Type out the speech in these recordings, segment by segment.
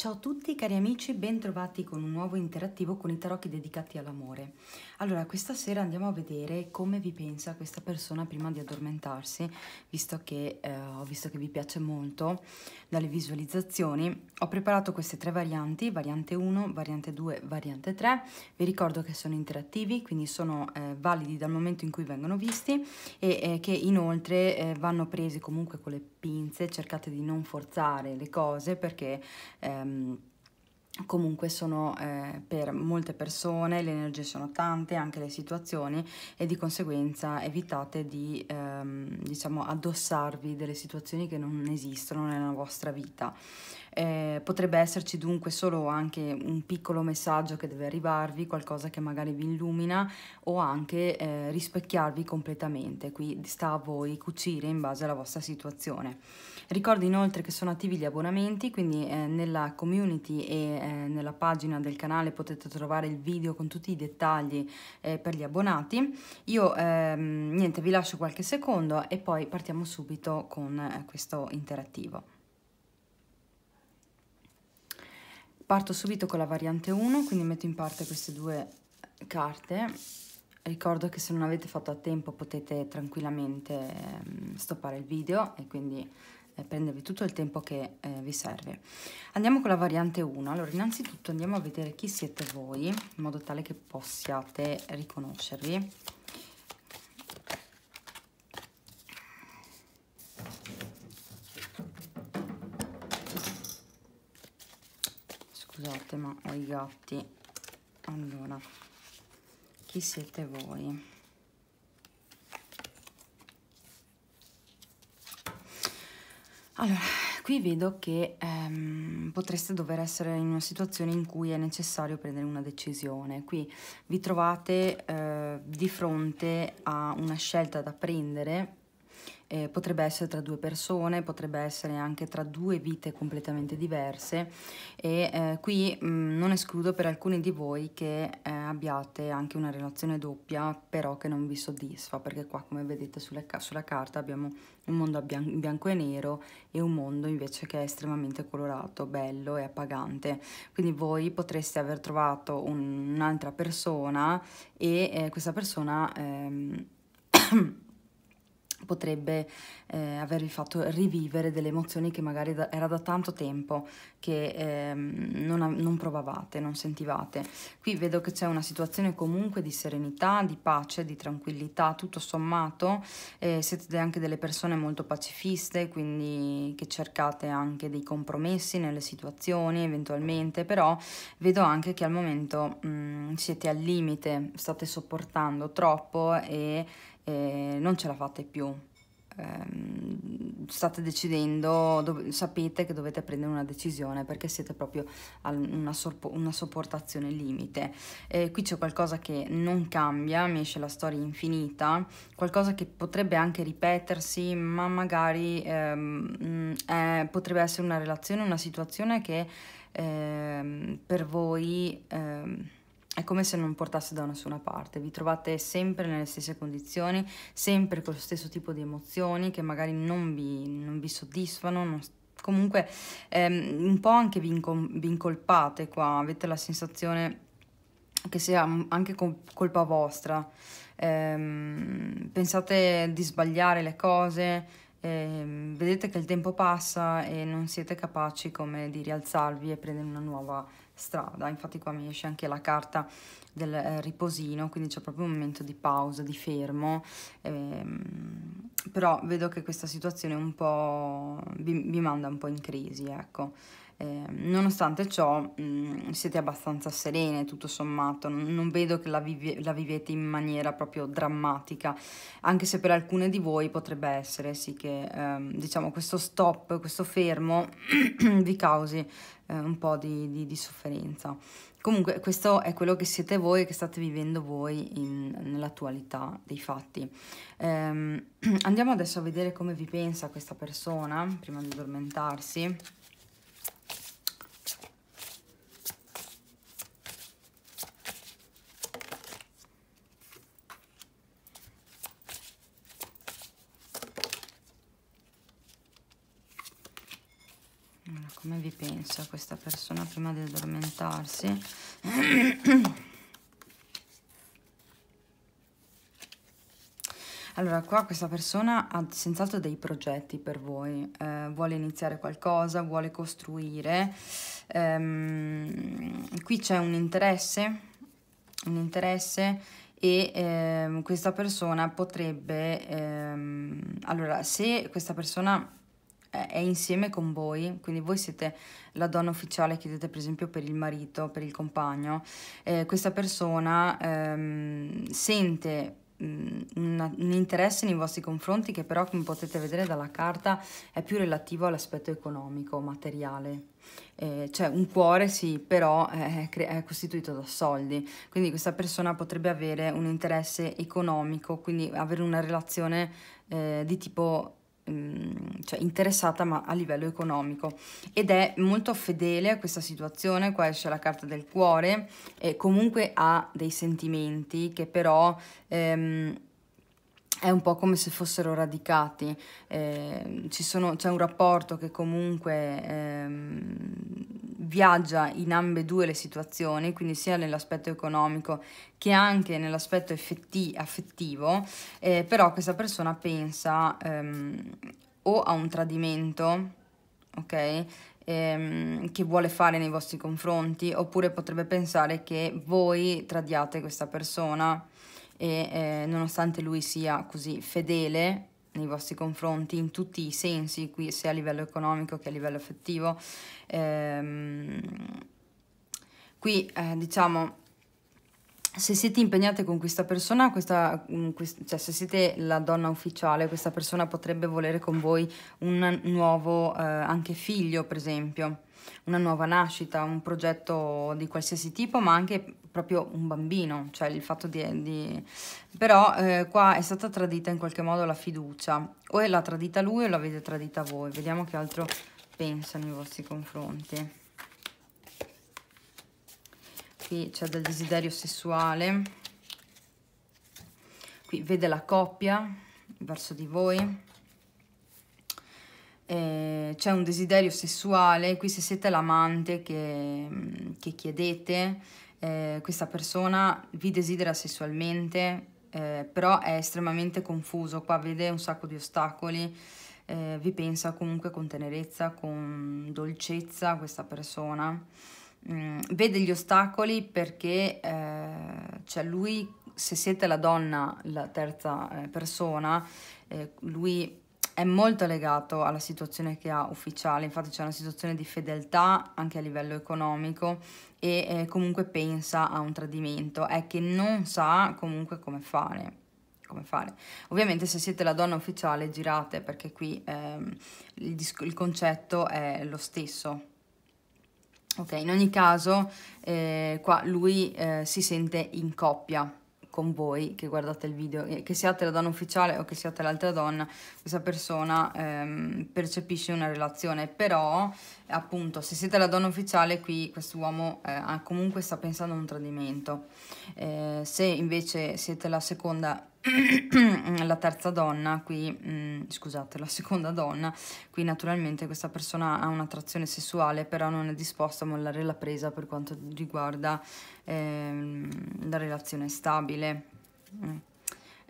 Ciao a tutti cari amici, bentrovati con un nuovo interattivo con i tarocchi dedicati all'amore. Allora, questa sera andiamo a vedere come vi pensa questa persona prima di addormentarsi, visto che eh, ho visto che vi piace molto dalle visualizzazioni. Ho preparato queste tre varianti, variante 1, variante 2, variante 3. Vi ricordo che sono interattivi, quindi sono eh, validi dal momento in cui vengono visti e eh, che inoltre eh, vanno presi comunque con le pinze, cercate di non forzare le cose perché... Ehm, ehm, comunque sono eh, per molte persone, le energie sono tante, anche le situazioni e di conseguenza evitate di ehm, diciamo addossarvi delle situazioni che non esistono nella vostra vita. Eh, potrebbe esserci dunque solo anche un piccolo messaggio che deve arrivarvi, qualcosa che magari vi illumina o anche eh, rispecchiarvi completamente, qui sta a voi cucire in base alla vostra situazione. Ricordo inoltre che sono attivi gli abbonamenti, quindi eh, nella community e eh, nella pagina del canale potete trovare il video con tutti i dettagli eh, per gli abbonati. Io ehm, niente, vi lascio qualche secondo e poi partiamo subito con eh, questo interattivo. Parto subito con la variante 1, quindi metto in parte queste due carte. Ricordo che se non avete fatto a tempo potete tranquillamente ehm, stoppare il video e quindi eh, prendervi tutto il tempo che eh, vi serve. Andiamo con la variante 1. Allora, innanzitutto andiamo a vedere chi siete voi, in modo tale che possiate riconoscervi. scusate ma ho i gatti allora chi siete voi allora qui vedo che ehm, potreste dover essere in una situazione in cui è necessario prendere una decisione qui vi trovate eh, di fronte a una scelta da prendere eh, potrebbe essere tra due persone, potrebbe essere anche tra due vite completamente diverse e eh, qui mh, mm, non escludo per alcuni di voi che eh, abbiate anche una relazione doppia però che non vi soddisfa perché qua come vedete sulla, sulla carta abbiamo un mondo in bianco e nero e un mondo invece che è estremamente colorato, bello e appagante. Quindi voi potreste aver trovato un'altra persona e eh, questa persona... Ehm, potrebbe eh, avervi fatto rivivere delle emozioni che magari da, era da tanto tempo che ehm, non, non, provavate, non sentivate. Qui vedo che c'è una situazione comunque di serenità, di pace, di tranquillità, tutto sommato eh, siete anche delle persone molto pacifiste, quindi che cercate anche dei compromessi nelle situazioni eventualmente, però vedo anche che al momento mh, mm, siete al limite, state sopportando troppo e eh, non ce la fate più, ehm, state decidendo, sapete che dovete prendere una decisione perché siete proprio a una, sorpo- una sopportazione limite. Eh, qui c'è qualcosa che non cambia, mi esce la storia infinita, qualcosa che potrebbe anche ripetersi, ma magari ehm, eh, potrebbe essere una relazione, una situazione che ehm, per voi... Ehm, è come se non portasse da nessuna parte, vi trovate sempre nelle stesse condizioni, sempre con lo stesso tipo di emozioni che magari non vi, non vi soddisfano, non, comunque ehm, un po' anche vi, vi incolpate qua, avete la sensazione che sia anche colpa vostra, ehm, pensate di sbagliare le cose, ehm, vedete che il tempo passa e non siete capaci come di rialzarvi e prendere una nuova strada, infatti qua mi esce anche la carta del eh, riposino, quindi c'è proprio un momento di pausa, di fermo, ehm, però vedo che questa situazione un po' vi, vi manda un po' in crisi, ecco. Eh, nonostante ciò mh, mm, siete abbastanza serene tutto sommato, non vedo che la, vive, la, vivete in maniera proprio drammatica, anche se per alcune di voi potrebbe essere sì che ehm, diciamo questo stop, questo fermo vi causi eh, un po' di, di, di, sofferenza. Comunque questo è quello che siete voi e che state vivendo voi nell'attualità dei fatti. Ehm, andiamo adesso a vedere come vi pensa questa persona prima di addormentarsi. vi pensa questa persona prima di addormentarsi. Allora, qua questa persona ha senz'altro dei progetti per voi, eh, vuole iniziare qualcosa, vuole costruire. Ehm, qui c'è un interesse, un interesse e ehm, questa persona potrebbe... Ehm, allora, se questa persona è insieme con voi, quindi voi siete la donna ufficiale, chiedete per esempio per il marito, per il compagno, eh, questa persona ehm, sente mh, mm, una, un interesse nei vostri confronti che però come potete vedere dalla carta è più relativo all'aspetto economico, materiale. Eh, cioè un cuore sì, però eh, è, è, costituito da soldi, quindi questa persona potrebbe avere un interesse economico, quindi avere una relazione eh, di tipo cioè, interessata ma a livello economico ed è molto fedele a questa situazione, qua esce la carta del cuore, e comunque ha dei sentimenti che però ehm, è un po' come se fossero radicati, eh, c'è un rapporto che comunque ehm, viaggia in ambedue le situazioni, quindi sia nell'aspetto economico che anche nell'aspetto effetti, affettivo, eh, però questa persona pensa ehm, o a un tradimento, ok? Ehm, che vuole fare nei vostri confronti, oppure potrebbe pensare che voi tradiate questa persona e eh, nonostante lui sia così fedele nei vostri confronti in tutti i sensi, qui, sia a livello economico che a livello affettivo. Ehm, qui eh, diciamo se siete impegnate con questa persona, questa, mm, cioè se siete la donna ufficiale, questa persona potrebbe volere con voi un nuovo eh, anche figlio, per esempio una nuova nascita, un progetto di qualsiasi tipo, ma anche proprio un bambino, cioè il fatto di... di... Però eh, qua è stata tradita in qualche modo la fiducia, o l'ha tradita lui o l'avete tradita voi, vediamo che altro pensano i vostri confronti. Qui c'è del desiderio sessuale, qui vede la coppia verso di voi, eh, c'è un desiderio sessuale, qui se siete l'amante che, mm, che chiedete, eh, questa persona vi desidera sessualmente, eh, però è estremamente confuso, qua vede un sacco di ostacoli, eh, vi pensa comunque con tenerezza, con dolcezza questa persona, mm, vede gli ostacoli perché eh, cioè lui, se siete la donna, la terza eh, persona, eh, lui è molto legato alla situazione che ha ufficiale, infatti c'è una situazione di fedeltà anche a livello economico e eh, comunque pensa a un tradimento, è che non sa comunque come fare. Come fare. Ovviamente se siete la donna ufficiale girate perché qui ehm, il, il concetto è lo stesso, Ok, in ogni caso eh, qua lui eh, si sente in coppia, con voi che guardate il video, eh, che siate la donna ufficiale o che siate l'altra donna, questa persona ehm, percepisce una relazione, però appunto se siete la donna ufficiale qui questo uomo eh, comunque sta pensando a un tradimento, eh, se invece siete la seconda la terza donna qui, mh, mm, scusate, la seconda donna, qui naturalmente questa persona ha un'attrazione sessuale, però non è disposta a mollare la presa per quanto riguarda eh, la relazione stabile. Mm.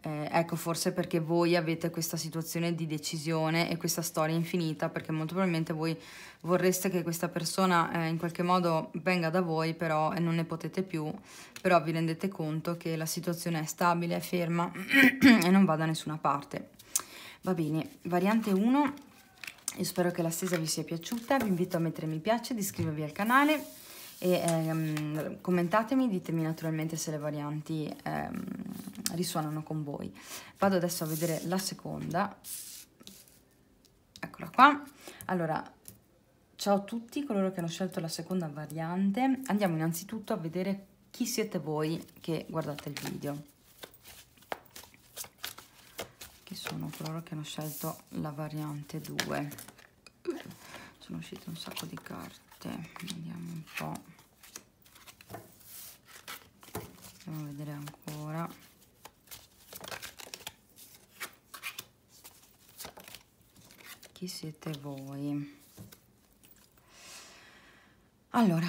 Eh, ecco, forse perché voi avete questa situazione di decisione e questa storia infinita, perché molto probabilmente voi vorreste che questa persona eh, in qualche modo venga da voi, però eh, non ne potete più, però vi rendete conto che la situazione è stabile, è ferma e non va da nessuna parte. Va bene, variante 1. Io spero che la vi sia piaciuta, vi invito a mettere mi piace, iscrivervi al canale e ehm, commentatemi, ditemi naturalmente se le varianti ehm, risuonano con voi. Vado adesso a vedere la seconda, eccola qua. Allora, ciao a tutti coloro che hanno scelto la seconda variante, andiamo innanzitutto a vedere chi siete voi che guardate il video. Chi sono coloro che hanno scelto la variante 2? Sono uscite un sacco di carte tutte vediamo un po' andiamo vedere ancora chi siete voi allora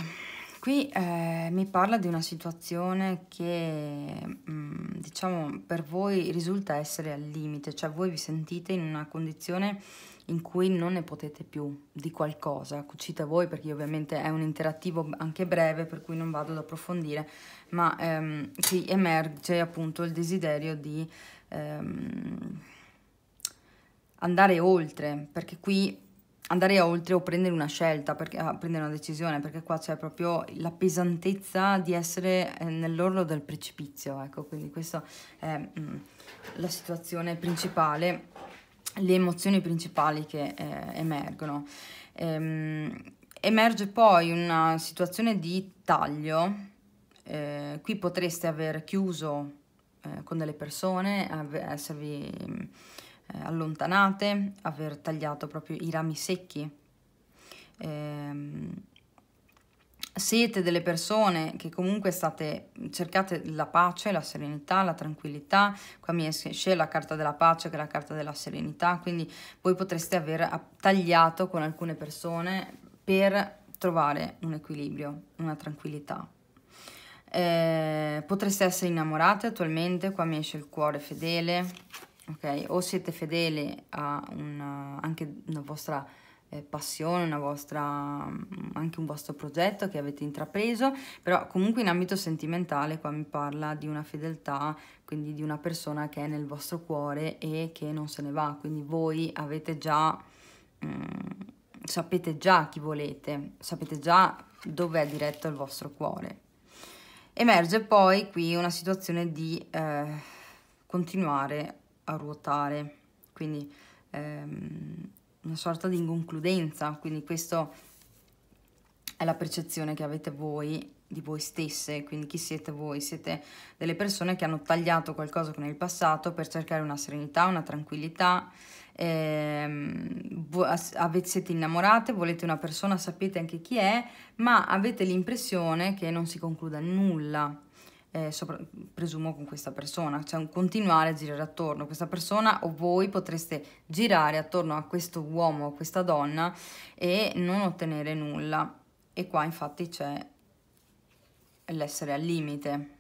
qui eh, mi parla di una situazione che mh, mm, diciamo per voi risulta essere al limite cioè voi vi sentite in una condizione in cui non ne potete più di qualcosa, cucite voi perché ovviamente è un interattivo anche breve per cui non vado ad approfondire, ma ehm, qui emerge appunto il desiderio di ehm, andare oltre, perché qui andare oltre o prendere una scelta, perché, ah, prendere una decisione, perché qua c'è proprio la pesantezza di essere eh, nell'orlo del precipizio, ecco, quindi questa è mh, mm, la situazione principale le emozioni principali che eh, emergono. Ehm, emerge poi una situazione di taglio, eh, qui potreste aver chiuso eh, con delle persone, esservi eh, allontanate, aver tagliato proprio i rami secchi. Ehm, siete delle persone che comunque state, cercate la pace, la serenità, la tranquillità, qua mi esce la carta della pace che è la carta della serenità, quindi voi potreste aver tagliato con alcune persone per trovare un equilibrio, una tranquillità. Eh, potreste essere innamorate attualmente, qua mi esce il cuore fedele, ok? O siete fedeli a una, anche una vostra eh, passione, una vostra, mm, anche un vostro progetto che avete intrapreso, però comunque in ambito sentimentale qua mi parla di una fedeltà, quindi di una persona che è nel vostro cuore e che non se ne va, quindi voi avete già, mh, mm, sapete già chi volete, sapete già dove è diretto il vostro cuore. Emerge poi qui una situazione di eh, continuare a ruotare, quindi ehm, una sorta di inconcludenza, quindi questa è la percezione che avete voi di voi stesse, quindi chi siete voi? Siete delle persone che hanno tagliato qualcosa con il passato per cercare una serenità, una tranquillità, eh, siete innamorate, volete una persona, sapete anche chi è, ma avete l'impressione che non si concluda nulla eh, sopra, presumo con questa persona, cioè un continuare a girare attorno a questa persona o voi potreste girare attorno a questo uomo o questa donna e non ottenere nulla. E qua infatti c'è l'essere al limite,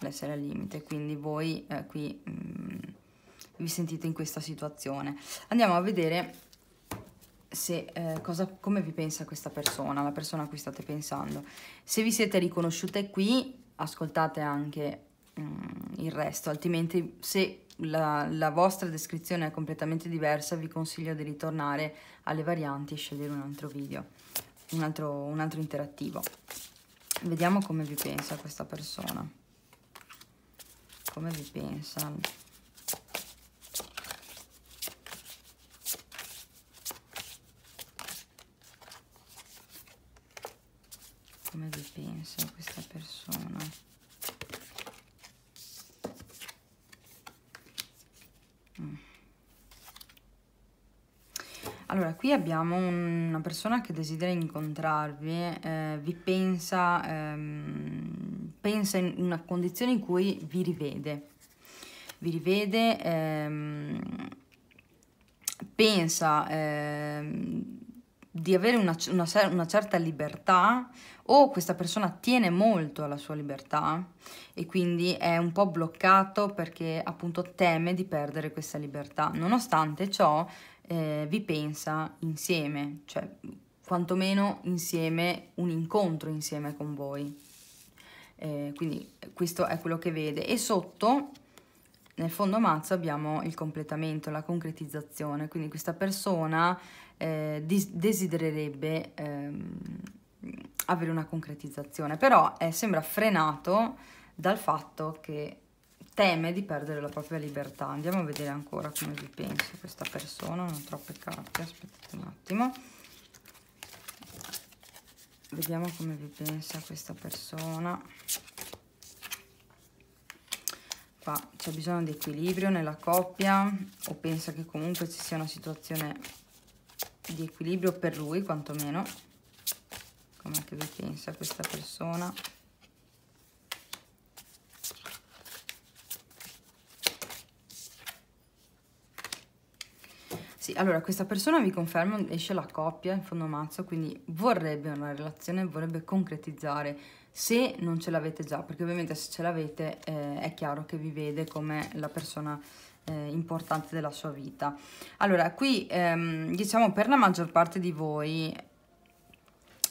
l'essere al limite, quindi voi eh, qui mh, mm, vi sentite in questa situazione. Andiamo a vedere se, eh, cosa, come vi pensa questa persona, la persona a cui state pensando. Se vi siete riconosciute qui, ascoltate anche um, il resto, altrimenti se la, la, vostra descrizione è completamente diversa vi consiglio di ritornare alle varianti e scegliere un altro video, un altro, un altro interattivo. Vediamo come vi pensa questa persona, come vi pensa come vi pensa questa persona mm. Allora, qui abbiamo una persona che desidera incontrarvi, eh, vi pensa, ehm, pensa in una condizione in cui vi rivede, vi rivede, ehm, pensa ehm, di avere una, una, una, certa libertà o questa persona tiene molto alla sua libertà e quindi è un po' bloccato perché appunto teme di perdere questa libertà. Nonostante ciò eh, vi pensa insieme, cioè quantomeno insieme, un incontro insieme con voi. Eh, quindi questo è quello che vede. E sotto nel fondo mazzo abbiamo il completamento, la concretizzazione, quindi questa persona eh, desidererebbe ehm, avere una concretizzazione, però eh, sembra frenato dal fatto che teme di perdere la propria libertà. Andiamo a vedere ancora come vi pensa questa persona, non troppe carte, aspettate un attimo. Vediamo come vi pensa questa persona. c'è bisogno di equilibrio nella coppia o pensa che comunque ci sia una situazione di equilibrio per lui quantomeno come anche pensa questa persona sì allora questa persona vi conferma esce la coppia in fondo mazzo quindi vorrebbe una relazione vorrebbe concretizzare se non ce l'avete già perché ovviamente se ce l'avete eh, è chiaro che vi vede come la persona eh, importante della sua vita. Allora, qui ehm, diciamo per la maggior parte di voi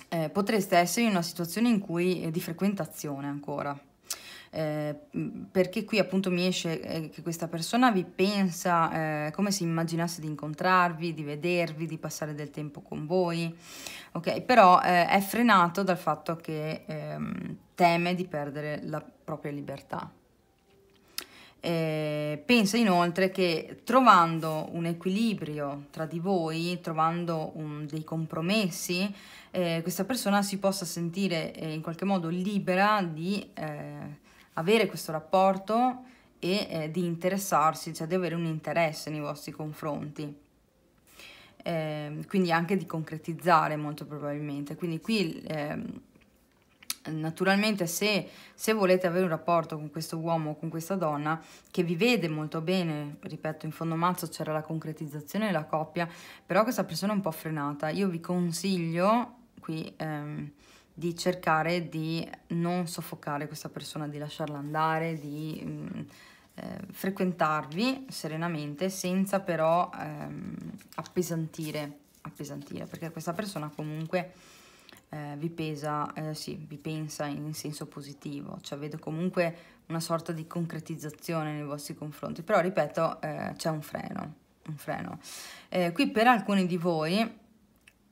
eh, potreste essere in una situazione in cui eh, di frequentazione ancora. Eh, perché qui appunto mi esce eh, che questa persona vi pensa eh, come se immaginasse di incontrarvi, di vedervi, di passare del tempo con voi, ok? Però eh, è frenato dal fatto che ehm, teme di perdere la propria libertà, eh, penso inoltre che trovando un equilibrio tra di voi, trovando un, dei compromessi, eh, questa persona si possa sentire eh, in qualche modo libera di eh, avere questo rapporto e eh, di interessarsi, cioè di avere un interesse nei vostri confronti. Eh, quindi anche di concretizzare molto probabilmente. Quindi qui ehm, naturalmente se, se, volete avere un rapporto con questo uomo o con questa donna che vi vede molto bene, ripeto in fondo mazzo c'era la concretizzazione della coppia, però questa persona è un po' frenata, io vi consiglio qui ehm, di cercare di non soffocare questa persona, di lasciarla andare, di mm, eh, frequentarvi serenamente senza però ehm, appesantire, appesantire, perché questa persona comunque eh, vi pesa, eh, sì, vi pensa in senso positivo, cioè vedo comunque una sorta di concretizzazione nei vostri confronti, però ripeto eh, c'è un freno, un freno. Eh, qui per alcuni di voi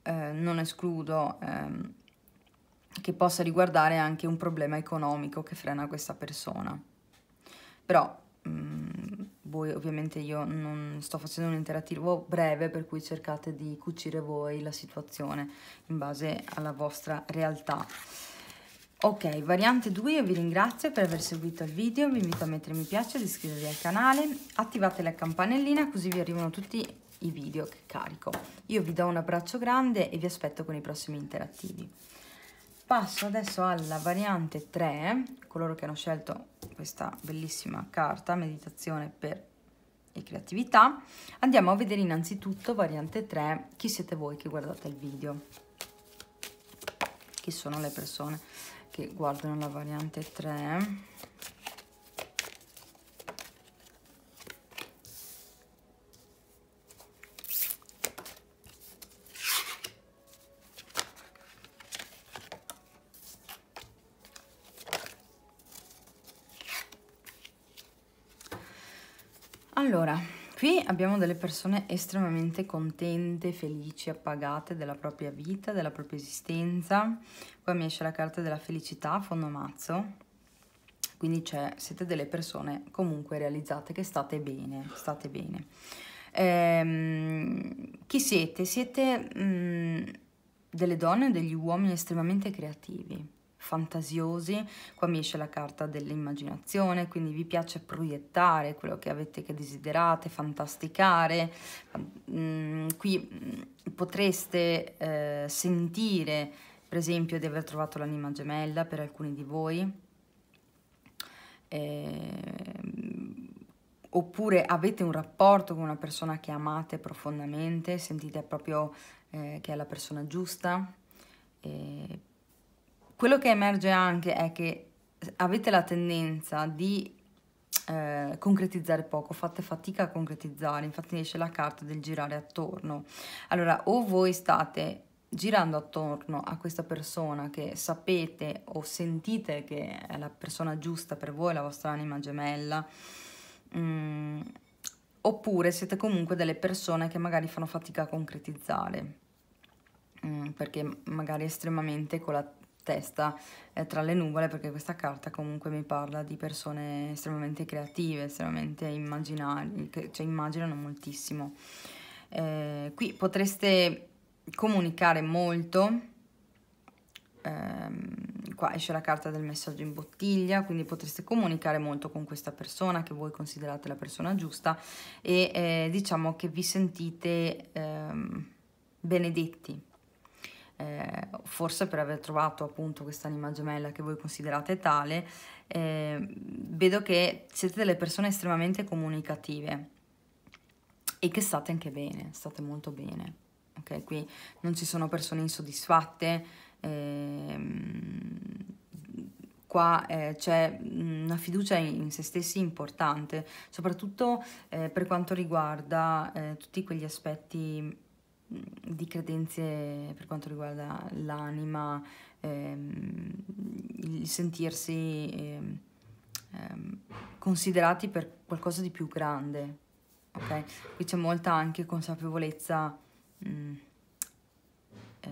eh, non escludo ehm, che possa riguardare anche un problema economico che frena questa persona, però mh, mm, voi, ovviamente io non sto facendo un interattivo breve per cui cercate di cucire voi la situazione in base alla vostra realtà. Ok, variante 2, io vi ringrazio per aver seguito il video, vi invito a mettere mi piace, ad iscrivervi al canale, attivate la campanellina così vi arrivano tutti i video che carico. Io vi do un abbraccio grande e vi aspetto con i prossimi interattivi. Passo adesso alla variante 3, coloro che hanno scelto questa bellissima carta, meditazione per e creatività. Andiamo a vedere innanzitutto variante 3, chi siete voi che guardate il video, chi sono le persone che guardano la variante 3. Qui abbiamo delle persone estremamente contente, felici, appagate della propria vita, della propria esistenza. Poi mi esce la carta della felicità fondo mazzo. Quindi siete delle persone comunque realizzate che state bene, state bene. Ehm, chi siete? Siete mh, mm, delle donne o degli uomini estremamente creativi fantasiosi, qua mi esce la carta dell'immaginazione, quindi vi piace proiettare quello che avete, che desiderate, fantasticare, mm, qui mm, potreste eh, sentire per esempio di aver trovato l'anima gemella per alcuni di voi, eh, oppure avete un rapporto con una persona che amate profondamente, sentite proprio eh, che è la persona giusta, eh, quello che emerge anche è che avete la tendenza di eh, concretizzare poco, fate fatica a concretizzare, infatti esce la carta del girare attorno. Allora, o voi state girando attorno a questa persona che sapete o sentite che è la persona giusta per voi, la vostra anima gemella, mh, mm, oppure siete comunque delle persone che magari fanno fatica a concretizzare mm, perché magari estremamente con la, testa eh, tra le nuvole perché questa carta comunque mi parla di persone estremamente creative, estremamente immaginali, che, cioè immaginano moltissimo. Eh, qui potreste comunicare molto, eh, qua esce la carta del messaggio in bottiglia, quindi potreste comunicare molto con questa persona che voi considerate la persona giusta e eh, diciamo che vi sentite ehm, benedetti eh, forse per aver trovato appunto quest'anima gemella che voi considerate tale, eh, vedo che siete delle persone estremamente comunicative e che state anche bene, state molto bene. Ok, qui non ci sono persone insoddisfatte. Ehm, qua eh, c'è una fiducia in, se stessi importante, soprattutto eh, per quanto riguarda eh, tutti quegli aspetti di credenze per quanto riguarda l'anima, ehm, il sentirsi ehm, ehm, considerati per qualcosa di più grande. Okay? Qui c'è molta anche consapevolezza mh, mm, eh,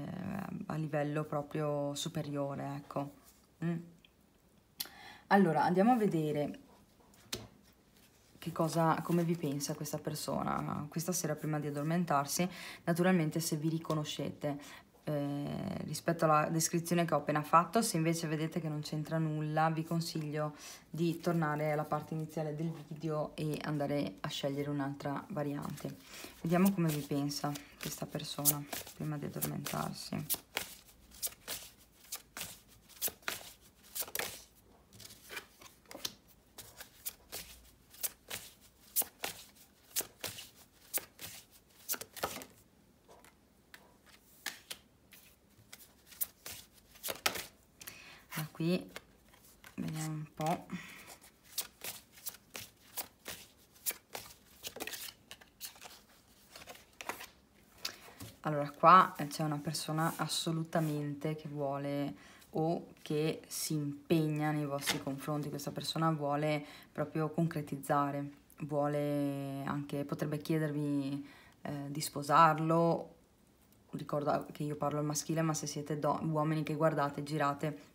a livello proprio superiore. Ecco. Mm. Allora, andiamo a vedere cosa, come vi pensa questa persona questa sera prima di addormentarsi, naturalmente se vi riconoscete eh, rispetto alla descrizione che ho appena fatto, se invece vedete che non c'entra nulla vi consiglio di tornare alla parte iniziale del video e andare a scegliere un'altra variante. Vediamo come vi pensa questa persona prima di addormentarsi. qui vediamo un po' allora qua c'è una persona assolutamente che vuole o che si impegna nei vostri confronti, questa persona vuole proprio concretizzare, vuole anche, potrebbe chiedervi eh, di sposarlo, ricordo che io parlo al maschile, ma se siete uomini che guardate, girate,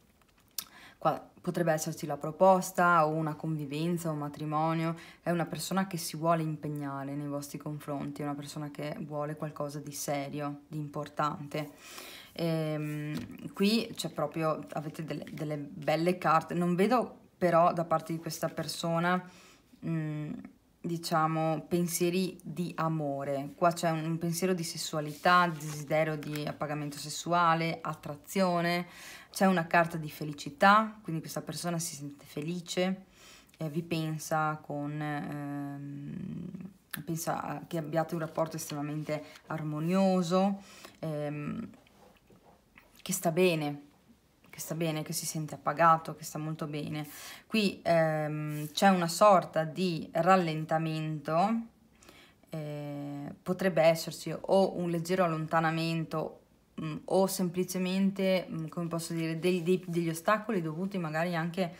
Qua potrebbe esserci la proposta o una convivenza, un matrimonio, è una persona che si vuole impegnare nei vostri confronti, è una persona che vuole qualcosa di serio, di importante. E, ehm, qui c'è proprio, avete delle, delle, belle carte, non vedo però da parte di questa persona... Mh, mm, diciamo, pensieri di amore. Qua c'è un pensiero di sessualità, desiderio di appagamento sessuale, attrazione, c'è una carta di felicità, quindi questa persona si sente felice, e vi pensa con... Ehm, pensa che abbiate un rapporto estremamente armonioso, ehm, che sta bene, che sta bene, che si sente appagato, che sta molto bene. Qui ehm, c'è una sorta di rallentamento, eh, potrebbe esserci o un leggero allontanamento mh, mm, o semplicemente, mh, mm, come posso dire, dei, dei, degli ostacoli dovuti magari anche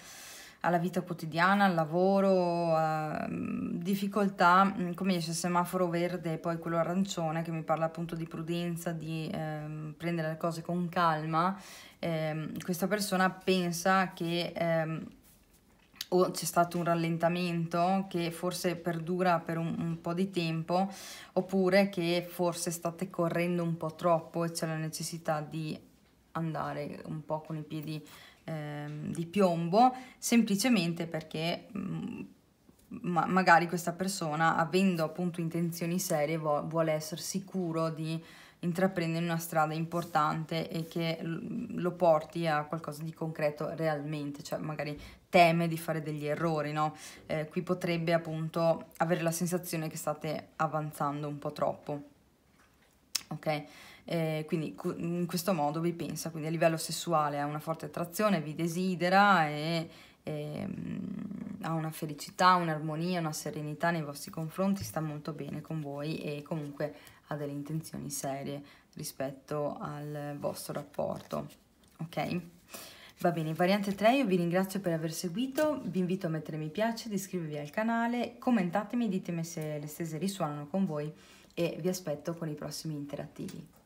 alla vita quotidiana, al lavoro, a difficoltà, come dice il semaforo verde e poi quello arancione che mi parla appunto di prudenza, di ehm, prendere le cose con calma, eh, questa persona pensa che ehm, o c'è stato un rallentamento che forse perdura per un, un, po' di tempo oppure che forse state correndo un po' troppo e c'è la necessità di andare un po' con i piedi Ehm, di piombo semplicemente perché mh, mm, ma magari questa persona avendo appunto intenzioni serie vuole essere sicuro di intraprendere una strada importante e che lo porti a qualcosa di concreto realmente, cioè magari teme di fare degli errori, no? Eh, qui potrebbe appunto avere la sensazione che state avanzando un po' troppo, ok? eh, quindi in questo modo vi pensa, quindi a livello sessuale ha una forte attrazione, vi desidera e, e mm, ha una felicità, un'armonia, una serenità nei vostri confronti, sta molto bene con voi e comunque ha delle intenzioni serie rispetto al vostro rapporto, ok? Va bene, variante 3, io vi ringrazio per aver seguito, vi invito a mettere mi piace, iscrivervi al canale, commentatemi, ditemi se le stesse risuonano con voi e vi aspetto con i prossimi interattivi.